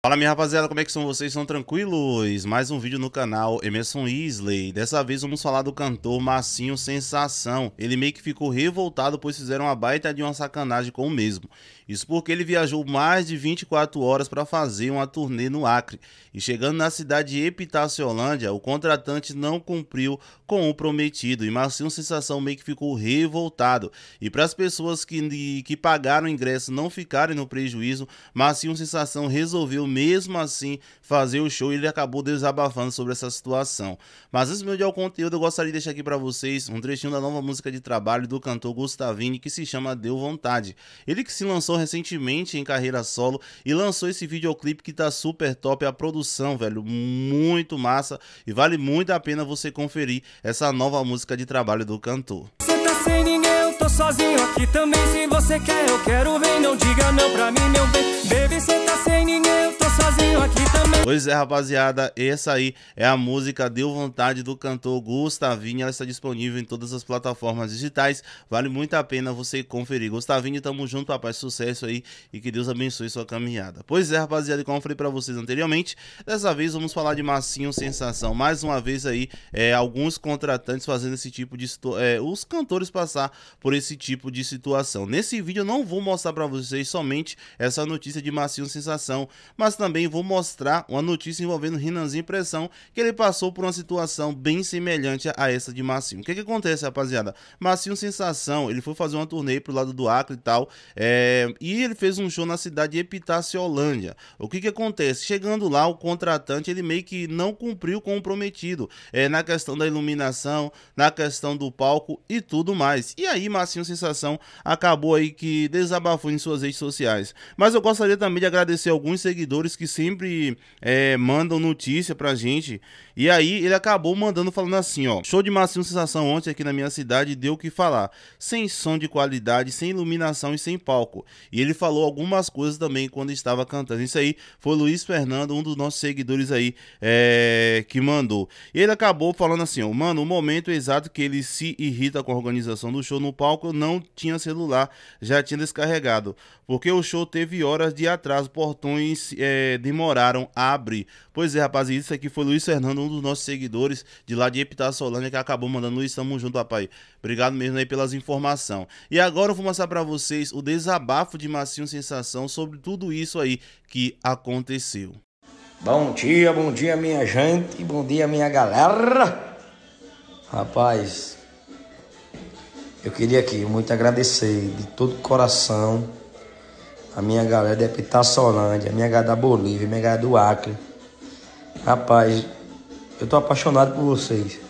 Fala minha rapaziada, como é que são vocês? São tranquilos? Mais um vídeo no canal Emerson Isley. Dessa vez vamos falar do cantor Massinho Sensação. Ele meio que ficou revoltado pois fizeram uma baita de uma sacanagem com o mesmo. Isso porque ele viajou mais de 24 horas para fazer uma turnê no Acre. E chegando na cidade de Epitaciolândia, o contratante não cumpriu com o prometido e Massinho Sensação meio que ficou revoltado. E para as pessoas que, que pagaram o ingresso não ficarem no prejuízo, Massinho Sensação resolveu mesmo assim fazer o show e ele acabou desabafando sobre essa situação. Mas antes de ir o conteúdo, eu gostaria de deixar aqui para vocês um trechinho da nova música de trabalho do cantor Gustavini que se chama Deu Vontade. Ele que se lançou recentemente em carreira solo e lançou esse videoclipe que tá super top, a produção, velho, muito massa e vale muito a pena você conferir essa nova música de trabalho do cantor sozinho aqui também Se você quer, eu quero, vem Não diga não pra mim, meu bem Baby, cê tá sem ninguém, eu tô sozinho aqui também. Pois é, rapaziada, essa aí é a música Deu Vontade do cantor Gustavinho. Ela está disponível em todas as plataformas digitais. Vale muito a pena você conferir. Gustavinho, tamo junto, rapaz. Sucesso aí e que Deus abençoe sua caminhada. Pois é, rapaziada, como eu falei pra vocês anteriormente, dessa vez vamos falar de Massinho Sensação. Mais uma vez aí, é, alguns contratantes fazendo esse tipo de... É, os cantores passar por esse tipo de situação. Nesse vídeo eu não vou mostrar pra vocês somente essa notícia de Massinho Sensação, mas também também vou mostrar uma notícia envolvendo Renanzinho Pressão, que ele passou por uma situação bem semelhante a essa de Massinho. O que, que acontece, rapaziada? Massinho Sensação, ele foi fazer uma turnê pro lado do Acre e tal, é... e ele fez um show na cidade de Epitaciolândia. O que, que acontece? Chegando lá, o contratante, ele meio que não cumpriu com o prometido, é, na questão da iluminação, na questão do palco e tudo mais. E aí, Massinho Sensação acabou aí que desabafou em suas redes sociais. Mas eu gostaria também de agradecer alguns seguidores que sempre é, mandam notícia pra gente. E aí ele acabou mandando falando assim, ó. Show de Massinho Sensação ontem aqui na minha cidade deu o que falar. Sem som de qualidade, sem iluminação e sem palco. E ele falou algumas coisas também quando estava cantando. Isso aí foi Luiz Fernando, um dos nossos seguidores aí, é, que mandou. Ele acabou falando assim, ó. Mano, o momento exato que ele se irrita com a organização do show no palco, não tinha celular, já tinha descarregado. Porque o show teve horas de atraso, portões... É, demoraram a abrir. Pois é, rapaz, isso aqui foi Luiz Fernando, um dos nossos seguidores de lá de Epitaçolândia, que acabou mandando Luiz, tamo junto, rapaz. Obrigado mesmo aí pelas informações. E agora eu vou mostrar para vocês o desabafo de Macinho Sensação sobre tudo isso aí que aconteceu. Bom dia, bom dia minha gente, bom dia minha galera. Rapaz, eu queria aqui muito agradecer de todo o coração a minha galera de Pitaçolândia, a minha galera da Bolívia, a minha galera do Acre. Rapaz, eu tô apaixonado por vocês.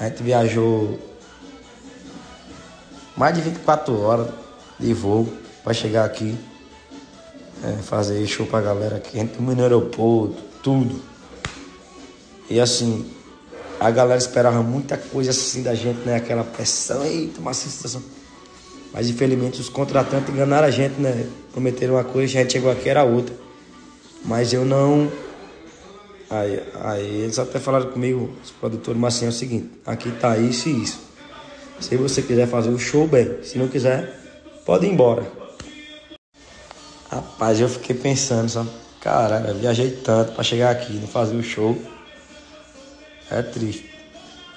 A gente viajou mais de 24 horas de voo para chegar aqui. É, fazer show pra galera aqui. A gente no aeroporto, tudo. E assim, a galera esperava muita coisa assim da gente, né? Aquela pressão, eita, uma sensação. Mas infelizmente os contratantes enganaram a gente, né? Prometeram uma coisa, a gente chegou aqui era outra. Mas eu não. Aí, aí eles até falaram comigo, os produtores, mas assim é o seguinte, aqui tá isso e isso. Se você quiser fazer o show, bem, se não quiser, pode ir embora. Rapaz, eu fiquei pensando, sabe? Caralho, viajei tanto para chegar aqui, não fazer o show. É triste.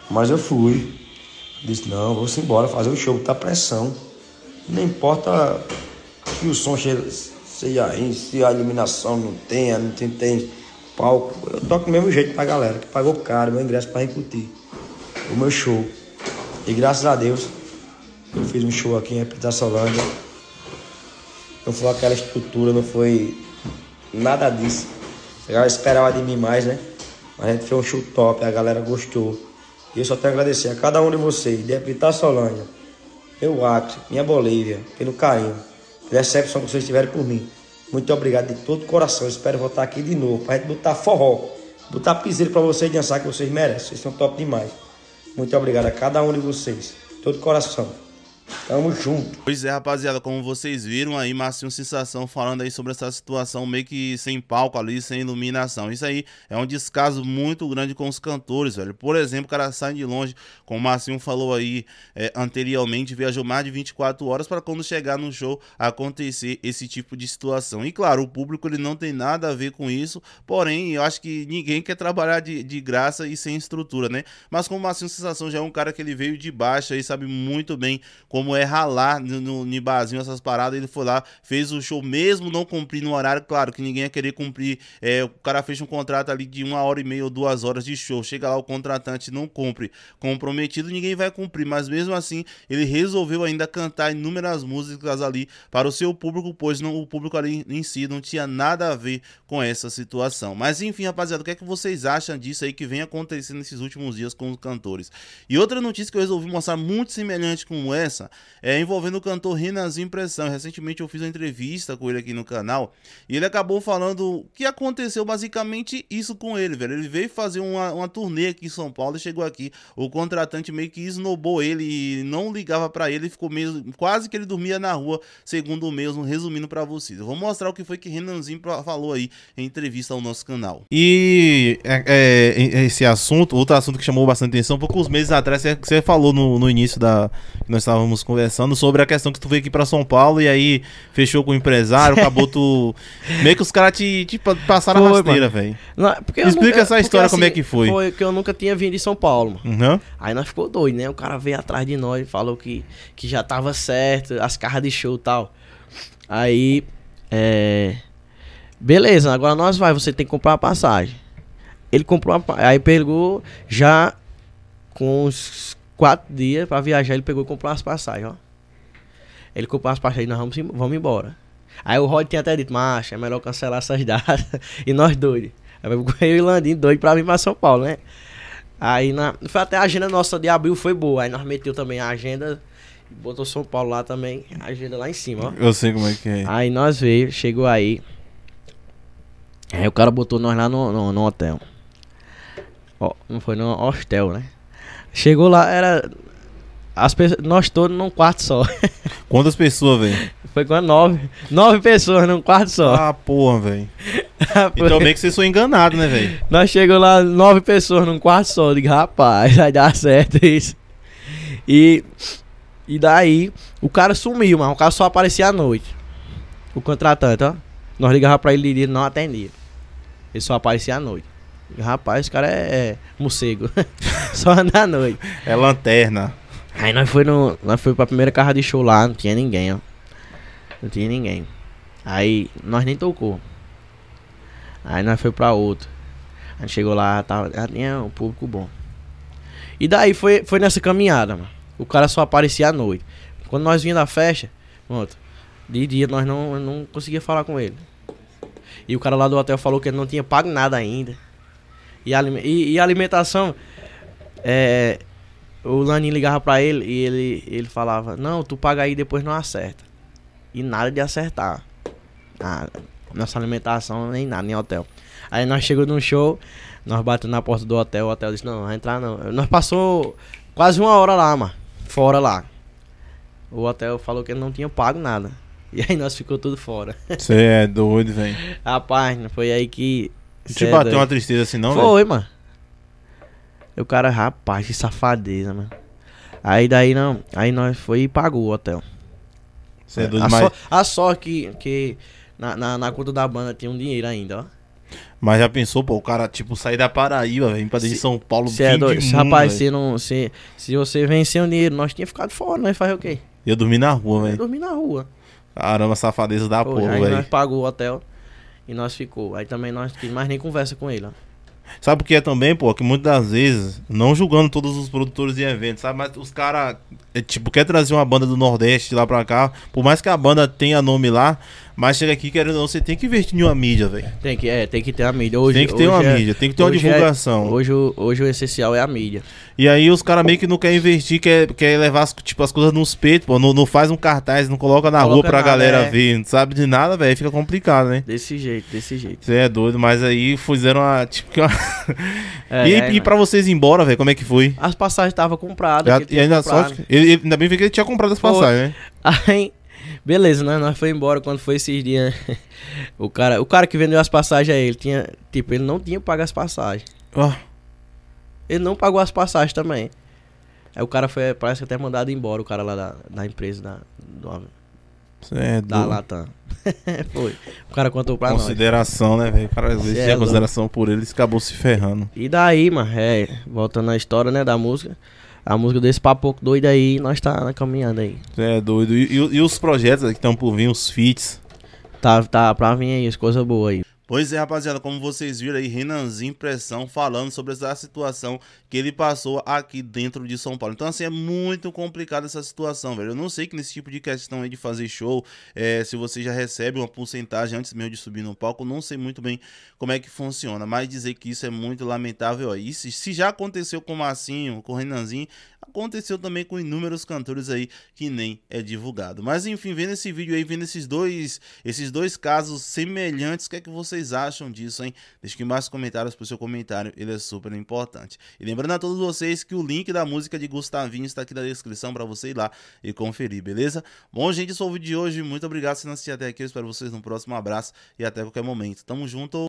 Mas eu fui. Disse, não, vou embora fazer o show, tá pressão. Não importa que o som seja ruim, se a iluminação não tenha, não tem, tem palco. Eu toco do mesmo jeito pra galera que pagou caro meu ingresso para curtir o meu show. E graças a Deus, eu fiz um show aqui em Solange Não foi aquela estrutura, não foi nada disso. A galera esperava de mim mais, né? Mas a gente fez um show top, a galera gostou. E eu só tenho a agradecer a cada um de vocês, de Solange meu Acre, minha Bolívia, pelo carinho, pela recepção que vocês tiveram por mim. Muito obrigado de todo o coração. Espero voltar aqui de novo para gente botar forró, botar piseiro para vocês dançar que vocês merecem. Vocês são top demais. Muito obrigado a cada um de vocês, todo coração. Tamo junto. Pois é, rapaziada, como vocês viram aí, Marcinho Sensação falando aí sobre essa situação meio que sem palco ali, sem iluminação. Isso aí é um descaso muito grande com os cantores, velho. Por exemplo, o cara sai de longe, como o Marcinho falou aí é, anteriormente, viajou mais de 24 horas para quando chegar no show acontecer esse tipo de situação. E claro, o público ele não tem nada a ver com isso, porém, eu acho que ninguém quer trabalhar de, de graça e sem estrutura, né? Mas como o Marcinho Sensação já é um cara que ele veio de baixo aí, sabe muito bem como é erra é lá no, no, no barzinho, essas paradas. Ele foi lá, fez o show, mesmo não cumprindo o horário. Claro que ninguém ia querer cumprir. É, o cara fez um contrato ali de uma hora e meia ou duas horas de show. Chega lá, o contratante não cumpre. Comprometido, ninguém vai cumprir. Mas mesmo assim, ele resolveu ainda cantar inúmeras músicas ali para o seu público, pois não, o público ali em si não tinha nada a ver com essa situação. Mas enfim, rapaziada, o que é que vocês acham disso aí que vem acontecendo nesses últimos dias com os cantores? E outra notícia que eu resolvi mostrar muito semelhante com essa é, envolvendo o cantor Renanzinho Pressão. Recentemente eu fiz uma entrevista com ele aqui no canal e ele acabou falando que aconteceu basicamente isso com ele, velho. Ele veio fazer uma, uma turnê aqui em São Paulo e chegou aqui. O contratante meio que esnobou ele e não ligava para ele, ficou meio, quase que ele dormia na rua, segundo o mesmo, resumindo para vocês. Eu vou mostrar o que foi que Renanzinho falou aí em entrevista ao nosso canal. E é, é, é, esse assunto, outro assunto que chamou bastante atenção, poucos meses atrás você, você falou no, no início da que nós estávamos conversando sobre a questão que tu veio aqui pra São Paulo e aí fechou com o empresário, acabou tu. Meio que os caras te, te passaram foi, a rasteira, velho. Explica é, essa história, assim, como é que foi. Foi que eu nunca tinha vindo de São Paulo, mano. Uhum. Aí nós ficou doido, né? O cara veio atrás de nós e falou que, que já tava certo, as caras de show e tal. Aí. É. Beleza, agora nós vai, você tem que comprar a passagem. Ele comprou a, Aí pegou já com os quatro dias para viajar, ele pegou e comprou as passagens, ó. Ele comprou as passagens, e nós vamos, vamos embora. Aí o Rod tinha até dito, macho, é melhor cancelar essas datas. e nós doidos. Aí eu e o Landinho doido pra vir pra São Paulo, né? Aí na, foi até a agenda nossa de abril foi boa. Aí nós meteu também a agenda, botou São Paulo lá também, a agenda lá em cima, ó. Eu sei como é que é. Aí nós veio, chegou aí. Aí o cara botou nós lá no, no, no hotel. Ó, não foi no hostel, né? Chegou lá, era. As nós todos num quarto só. Quantas pessoas, velho? Foi com nove. Nove pessoas num quarto só. Ah, porra, velho. Ah, então bem que vocês são enganados, né, velho? Nós chegamos lá, nove pessoas num quarto só. Eu digo, rapaz, vai dar certo isso. E. E daí, o cara sumiu, mas o cara só aparecia à noite. O contratante, ó. Nós ligava pra ele, ele não atendia. Ele só aparecia à noite. Rapaz, esse cara é, é morcego. Só andar à noite. É lanterna. Aí nós foi, no, nós foi pra primeira casa de show lá, não tinha ninguém, ó. Não tinha ninguém. Aí nós nem tocou. Aí nós foi pra outro. A gente chegou lá, tava, já tinha um público bom. E daí foi, foi nessa caminhada, mano. O cara só aparecia à noite. Quando nós vinha da festa, pronto. De dia nós não, não conseguia falar com ele. E o cara lá do hotel falou que ele não tinha pago nada ainda. E, e, e alimentação. É, o Lanin ligava pra ele e ele, ele falava: Não, tu paga aí depois não acerta. E nada de acertar. Nossa alimentação, nem nada, nem hotel. Aí nós chegamos num show, nós batemos na porta do hotel, o hotel disse, não, não vai entrar não. Nós passou quase uma hora lá, mano, fora lá. O hotel falou que não tinha pago nada. E aí nós ficou tudo fora. Você é doido, velho. Rapaz, foi aí que não te bateu uma tristeza assim, não, Foi, véio? mano. o cara, rapaz, que safadeza, mano. Aí daí não. Aí nós foi e pagou o hotel. Você é, é, doido a, só, a sorte que, que na, na, na, conta da banda tinha um dinheiro ainda, ó. Mas já pensou, pô, o cara, tipo, sair da Paraíba, vem pra dentro de São Paulo, cê é doido. Mundo, Rapaz, se, não, se, se você vencer o dinheiro, nós tínhamos ficado fora, né fazer o quê? Ia dormir na rua, velho. Ia dormir na rua. Caramba, safadeza da pô, porra, velho. Nós pagou o hotel. E nós ficou. Aí também nós não mais nem conversa com ele. Ó. Sabe o que é também, pô? Que muitas das vezes, não julgando todos os produtores de eventos, sabe? Mas os caras, é, tipo, quer trazer uma banda do Nordeste lá pra cá, por mais que a banda tenha nome lá, mas chega aqui, querendo ou não, você tem que investir em uma mídia, velho. Tem que, é, tem que ter a mídia. Hoje, tem que ter uma é, mídia, tem que ter uma é- divulgação. É, hoje, hoje o essencial é a mídia. E aí os caras meio que não querem investir, quer, quer levar as, tipo, as coisas nos peitos, pô. Não, não faz um cartaz, não coloca na coloca rua pra nada, galera é. ver. Não sabe de nada, velho. Fica complicado, né? Desse jeito, desse jeito. Você é doido, mas aí fizeram a. Tipo, uma... é, e, é, e né? pra vocês ir embora, velho, como é que foi? As passagens estavam compradas. Já, e ainda comprado. só. Ele, ainda bem que ele tinha comprado as passagens, né? Aí, Beleza, né? Nós foi embora quando foi esses dias. Né? o cara, o cara que vendeu as passagens aí, ele tinha, tipo, ele não tinha pago as passagens. Ó. Oh. Ele não pagou as passagens também. Aí o cara foi, parece que até mandado embora, o cara lá da, da empresa da do, é da Latam. foi. O cara contou pra consideração, nós. Consideração, né, velho? Para vezes é consideração por ele, acabou se ferrando. E daí, mano, é, voltando à história, né, da música a música desse papo doido aí, nós tá caminhando aí. É doido. E, e, e os projetos que estão por vir, os feats? Tá, tá pra vir aí, as coisas boas aí. Pois é, rapaziada, como vocês viram aí, Renanzinho Pressão falando sobre essa situação que ele passou aqui dentro de São Paulo. Então, assim, é muito complicada essa situação, velho. Eu não sei que nesse tipo de questão aí de fazer show, é, se você já recebe uma porcentagem antes mesmo de subir no palco, não sei muito bem como é que funciona. Mas dizer que isso é muito lamentável aí. Se, se já aconteceu com o Massinho, com o Renanzinho, aconteceu também com inúmeros cantores aí que nem é divulgado. Mas enfim, vendo esse vídeo aí, vendo esses dois, esses dois casos semelhantes, o que é que vocês acham disso, hein? Deixa aqui embaixo nos comentários pro seu comentário, ele é super importante. E lembrando a todos vocês que o link da música de Gustavinho está aqui na descrição para você ir lá e conferir, beleza? Bom, gente, esse foi o vídeo de hoje. Muito obrigado se não até aqui. Eu espero vocês no próximo. abraço e até qualquer momento. Tamo junto.